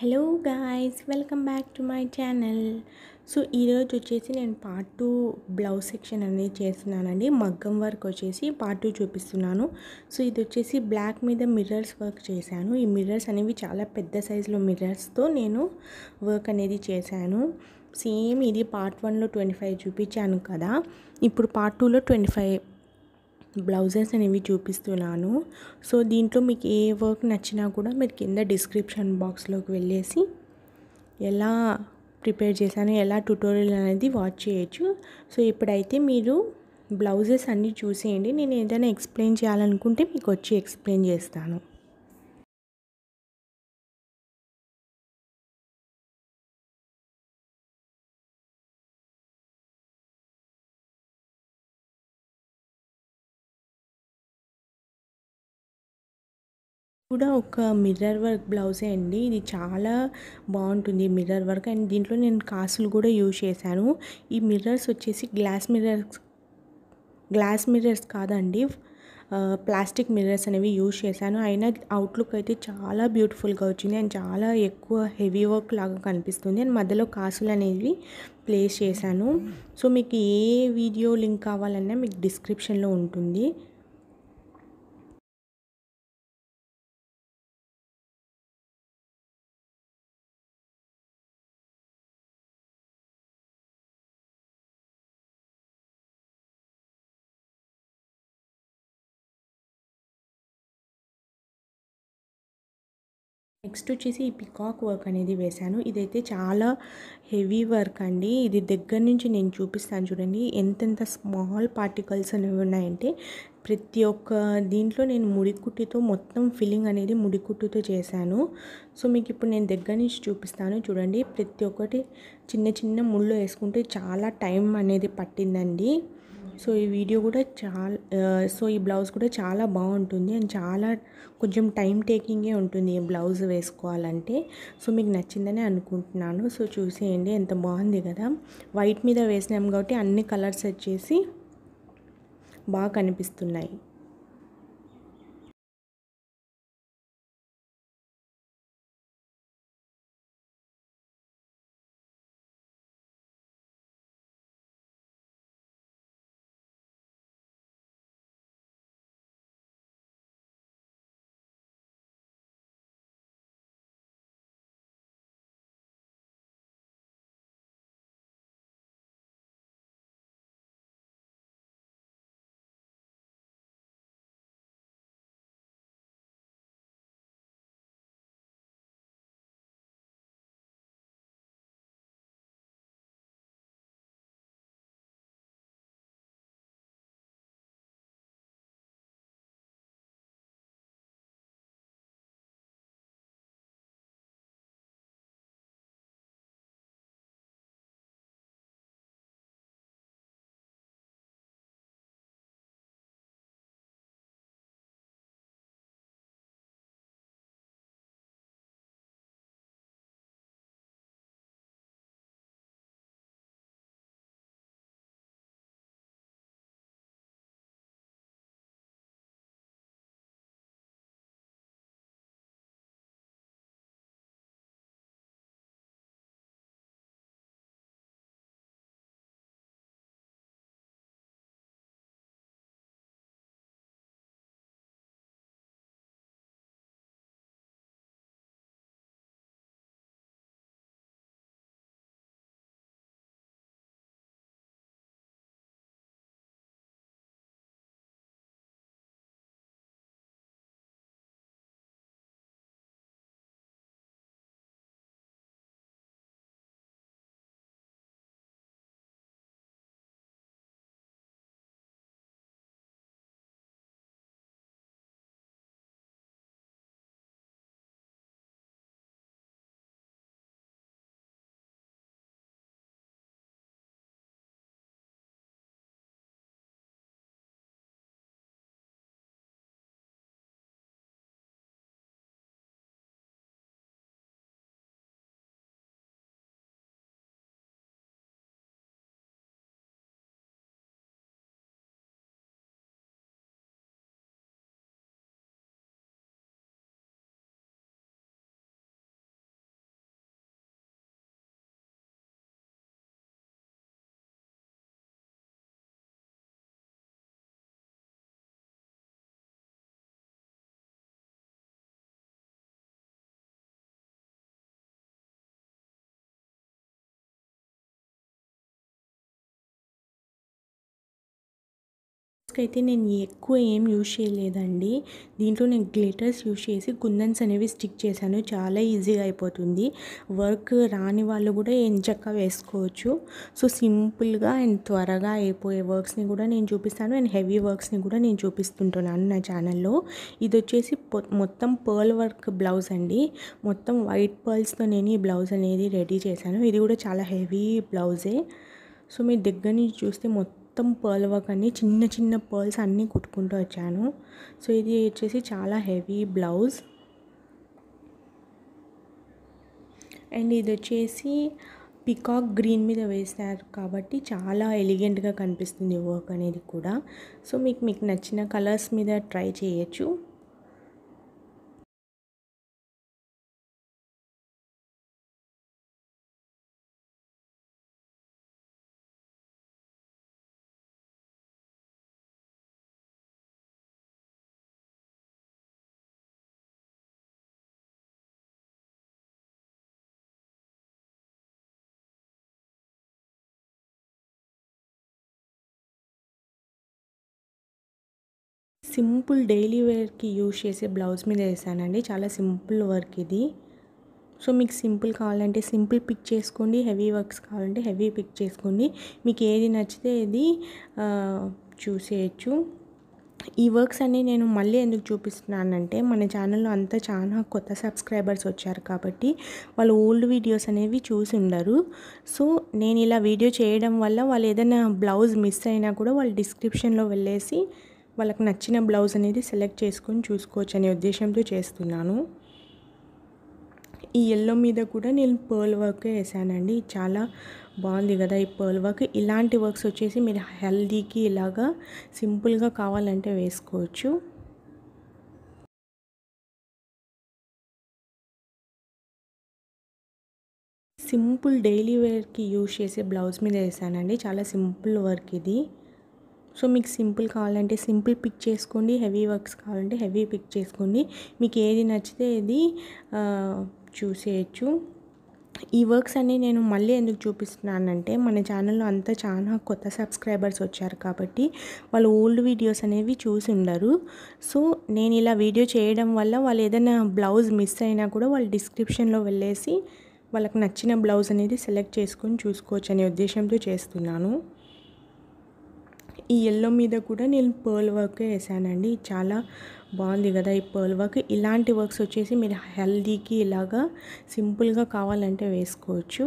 hello guys welcome back to my channel so ఈరోజు వచ్చేసి నేను పార్ట్ టూ బ్లౌజ్ సెక్షన్ అనేది చేస్తున్నానండి మగ్గం వర్క్ వచ్చేసి పార్ట్ టూ చూపిస్తున్నాను సో ఇది వచ్చేసి బ్లాక్ మీద మిర్రర్స్ వర్క్ చేశాను ఈ మిర్రర్స్ అనేవి చాలా పెద్ద సైజులో మిర్రర్స్తో నేను వర్క్ అనేది చేశాను సేమ్ ఇది పార్ట్ వన్లో ట్వంటీ ఫైవ్ చూపించాను కదా ఇప్పుడు పార్ట్ టూలో ట్వంటీ ఫైవ్ బ్లౌజెస్ అనేవి చూపిస్తున్నాను సో దీంట్లో మీకు ఏ వర్క్ నచ్చినా కూడా మీరు కింద డిస్క్రిప్షన్ బాక్స్లోకి వెళ్ళేసి ఎలా ప్రిపేర్ చేశాను ఎలా ట్యూటోరియల్ అనేది వాచ్ చేయొచ్చు సో ఇప్పుడైతే మీరు బ్లౌజెస్ అన్నీ చూసేయండి నేను ఏదైనా ఎక్స్ప్లెయిన్ చేయాలనుకుంటే మీకు వచ్చి ఎక్స్ప్లెయిన్ చేస్తాను కూడా ఒక మిర్రర్ వర్క్ బ్లౌజే అండి ఇది చాలా బాగుంటుంది మిర్రర్ వర్క్ అండ్ దీంట్లో నేను కాసులు కూడా యూజ్ చేశాను ఈ మిర్రర్స్ వచ్చేసి గ్లాస్ మిర్రర్స్ గ్లాస్ మిర్రర్స్ కాదండి ప్లాస్టిక్ మిర్రర్స్ అనేవి యూజ్ చేశాను అయినా అవుట్లుక్ అయితే చాలా బ్యూటిఫుల్గా వచ్చింది అండ్ చాలా ఎక్కువ హెవీ వర్క్ లాగా కనిపిస్తుంది అండ్ మధ్యలో కాసులు అనేవి ప్లేస్ చేశాను సో మీకు ఏ వీడియో లింక్ కావాలన్నా మీకు డిస్క్రిప్షన్లో ఉంటుంది నెక్స్ట్ వచ్చేసి ఈ పికాక్ వర్క్ అనేది వేశాను ఇదైతే చాలా హెవీ వర్క్ అండి ఇది దగ్గర నుంచి నేను చూపిస్తాను చూడండి ఎంతెంత స్మాల్ పార్టికల్స్ అనేవి ఉన్నాయంటే ప్రతి ఒక్క దీంట్లో నేను ముడికుట్టితో మొత్తం ఫిల్లింగ్ అనేది ముడికుట్టుతో చేశాను సో మీకు ఇప్పుడు నేను దగ్గర నుంచి చూపిస్తాను చూడండి ప్రతి ఒక్కటి చిన్న చిన్న ముళ్ళు వేసుకుంటే చాలా టైం అనేది పట్టిందండి సో ఈ వీడియో కూడా చాలా సో ఈ బ్లౌజ్ కూడా చాలా బాగుంటుంది అండ్ చాలా కొంచెం టైం టేకింగే ఉంటుంది ఈ బ్లౌజ్ వేసుకోవాలంటే సో మీకు నచ్చిందని అనుకుంటున్నాను సో చూసేయండి ఎంత బాగుంది కదా వైట్ మీద వేసినాం కాబట్టి అన్ని కలర్స్ వచ్చేసి బాగా కనిపిస్తున్నాయి అయితే నేను ఎక్కువ ఏం యూజ్ చేయలేదండి దీంట్లో నేను గ్లిటర్స్ యూజ్ చేసి కుందన్స్ అనేవి స్టిక్ చేశాను చాలా ఈజీగా అయిపోతుంది వర్క్ రాని వాళ్ళు కూడా ఎంచక్క వేసుకోవచ్చు సో సింపుల్గా అండ్ త్వరగా అయిపోయే వర్క్స్ని కూడా నేను చూపిస్తాను అండ్ హెవీ వర్క్స్ని కూడా నేను చూపిస్తుంటున్నాను నా ఛానల్లో ఇది వచ్చేసి మొత్తం పర్ల్ వర్క్ బ్లౌజ్ అండి మొత్తం వైట్ పర్ల్స్తో నేను ఈ బ్లౌజ్ అనేది రెడీ చేశాను ఇది కూడా చాలా హెవీ బ్లౌజే సో మీ దగ్గర నుంచి చూస్తే మొత్తం మొత్తం పర్ల్ వర్క్ అన్ని చిన్న చిన్న పర్ల్స్ అన్నీ కుట్టుకుంటూ వచ్చాను సో ఇది వచ్చేసి చాలా హెవీ బ్లౌజ్ అండ్ ఇది వచ్చేసి పికాక్ గ్రీన్ మీద వేశారు కాబట్టి చాలా ఎలిగెంట్గా కనిపిస్తుంది వర్క్ అనేది కూడా సో మీకు మీకు నచ్చిన కలర్స్ మీద ట్రై చేయొచ్చు సింపుల్ డైలీ వేర్కి యూజ్ చేసే బ్లౌజ్ మీద వేసానండి చాలా సింపుల్ వర్క్ ఇది సో మీకు సింపుల్ కావాలంటే సింపుల్ పిక్ చేసుకోండి హెవీ వర్క్స్ కావాలంటే హెవీ పిక్ చేసుకోండి మీకు ఏది నచ్చితే ఇది చూసేయచ్చు ఈ వర్క్స్ అన్నీ నేను మళ్ళీ ఎందుకు చూపిస్తున్నానంటే మన ఛానల్లో అంతా చాలా కొత్త సబ్స్క్రైబర్స్ వచ్చారు కాబట్టి వాళ్ళు ఓల్డ్ వీడియోస్ అనేవి చూసి ఉండరు సో నేను ఇలా వీడియో చేయడం వల్ల వాళ్ళు ఏదైనా బ్లౌజ్ మిస్ అయినా కూడా వాళ్ళు డిస్క్రిప్షన్లో వెళ్ళేసి వాళ్ళకి నచ్చిన బ్లౌజ్ అనేది సెలెక్ట్ చేసుకొని చూసుకోవచ్చు అనే ఉద్దేశంతో చేస్తున్నాను ఈ ఎల్లో మీద కూడా నేను పర్ల్ వర్క్ వేసానండి చాలా బాగుంది కదా ఈ పర్ల్ వర్క్ ఇలాంటి వర్క్స్ వచ్చేసి మీరు హెల్దీకి ఇలాగా సింపుల్గా కావాలంటే వేసుకోవచ్చు సింపుల్ డైలీ వేర్కి యూజ్ చేసే బ్లౌజ్ మీద వేసానండి చాలా సింపుల్ వర్క్ ఇది సో మీకు సింపుల్ కావాలంటే సింపుల్ పిక్ చేసుకోండి హెవీ వర్క్స్ కావాలంటే హెవీ పిక్ చేసుకోండి మీకు ఏది నచ్చితే ఇది చూసేయచ్చు ఈ వర్క్స్ అన్నీ నేను మళ్ళీ ఎందుకు చూపిస్తున్నానంటే మన ఛానల్లో అంతా చాలా కొత్త సబ్స్క్రైబర్స్ వచ్చారు కాబట్టి వాళ్ళు ఓల్డ్ వీడియోస్ అనేవి చూసి ఉండరు సో నేను ఇలా వీడియో చేయడం వల్ల వాళ్ళు ఏదైనా బ్లౌజ్ మిస్ అయినా కూడా వాళ్ళు డిస్క్రిప్షన్లో వెళ్ళేసి వాళ్ళకి నచ్చిన బ్లౌజ్ అనేది సెలెక్ట్ చేసుకొని చూసుకోవచ్చు అనే ఉద్దేశంతో చేస్తున్నాను ఈ ఎల్లో మీద కూడా నేను పర్ల్ వర్క్ వేసానండి చాలా బాగుంది కదా ఈ పర్ల్ వర్క్ ఇలాంటి వర్క్స్ వచ్చేసి మీరు హెల్దీకి ఇలాగా సింపుల్గా కావాలంటే వేసుకోవచ్చు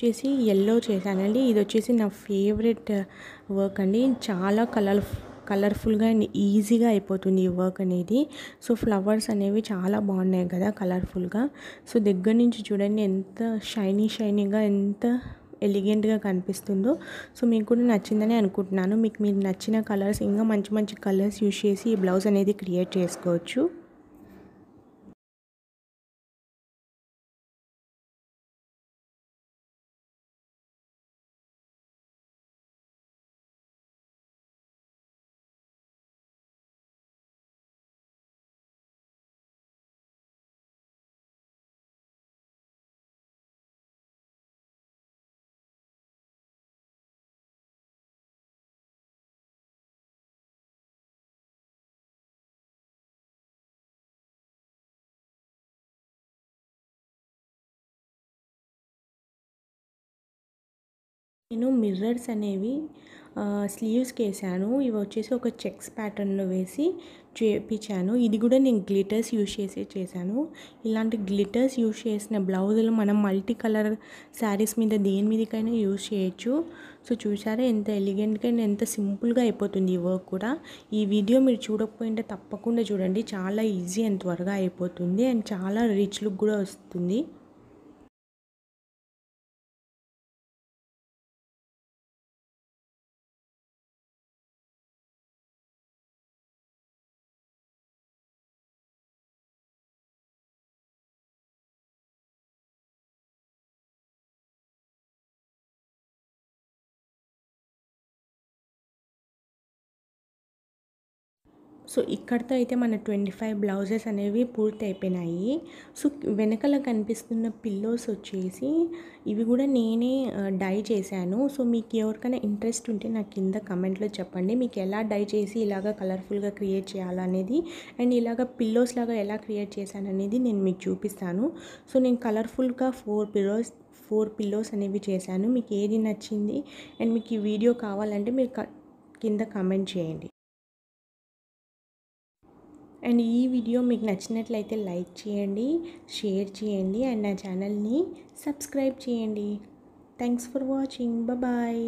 వచ్చేసి ఎల్లో చేశానండి ఇది వచ్చేసి నా ఫేవరెట్ వర్క్ అండి చాలా కలర్ కలర్ఫుల్గా అండ్ ఈజీగా అయిపోతుంది ఈ వర్క్ అనేది సో ఫ్లవర్స్ అనేవి చాలా బాగున్నాయి కదా కలర్ఫుల్గా సో దగ్గర నుంచి చూడండి ఎంత షైనీ షైనీగా ఎంత ఎలిగెంట్గా కనిపిస్తుందో సో మీకు కూడా నచ్చిందని అనుకుంటున్నాను మీకు మీరు నచ్చిన కలర్స్ ఇంకా మంచి మంచి కలర్స్ యూజ్ చేసి ఈ బ్లౌజ్ అనేది క్రియేట్ చేసుకోవచ్చు నేను మిర్రర్స్ అనేవి స్లీవ్స్కి వేసాను ఇవి వచ్చేసి ఒక చెక్స్ ప్యాటర్న్లో వేసి చేపించాను ఇది కూడా నేను గ్లిటర్స్ యూజ్ చేసే చేశాను ఇలాంటి గ్లిటర్స్ యూజ్ చేసిన బ్లౌజులు మనం మల్టీ కలర్ శారీస్ మీద దేని మీదకైనా యూజ్ చేయొచ్చు సో చూసారా ఎంత ఎలిగెంట్గా ఎంత సింపుల్గా అయిపోతుంది ఈ వర్క్ కూడా ఈ వీడియో మీరు చూడకపోయింటే తప్పకుండా చూడండి చాలా ఈజీ అండ్ త్వరగా అయిపోతుంది అండ్ చాలా రిచ్ లుక్ కూడా వస్తుంది సో ఇక్కడితో అయితే మన ట్వంటీ ఫైవ్ బ్లౌజెస్ అనేవి పూర్తి అయిపోయినాయి సో వెనకల కనిపిస్తున్న పిల్లోస్ వచ్చేసి ఇవి కూడా నేనే డై చేశాను సో మీకు ఎవరికైనా ఇంట్రెస్ట్ ఉంటే నాకు కింద కమెంట్లో చెప్పండి మీకు ఎలా డై చేసి ఇలాగ కలర్ఫుల్గా క్రియేట్ చేయాలనేది అండ్ ఇలాగ పిల్లోస్ లాగా ఎలా క్రియేట్ చేశాననేది నేను మీకు చూపిస్తాను సో నేను కలర్ఫుల్గా ఫోర్ పిల్లోస్ ఫోర్ పిల్లోస్ అనేవి చేశాను మీకు ఏది నచ్చింది అండ్ మీకు ఈ వీడియో కావాలంటే మీరు కింద కమెంట్ చేయండి అండ్ ఈ వీడియో మీకు నచ్చినట్లయితే లైక్ చేయండి షేర్ చేయండి అండ్ నా ఛానల్ని సబ్స్క్రైబ్ చేయండి థ్యాంక్స్ ఫర్ వాచింగ్ బాయ్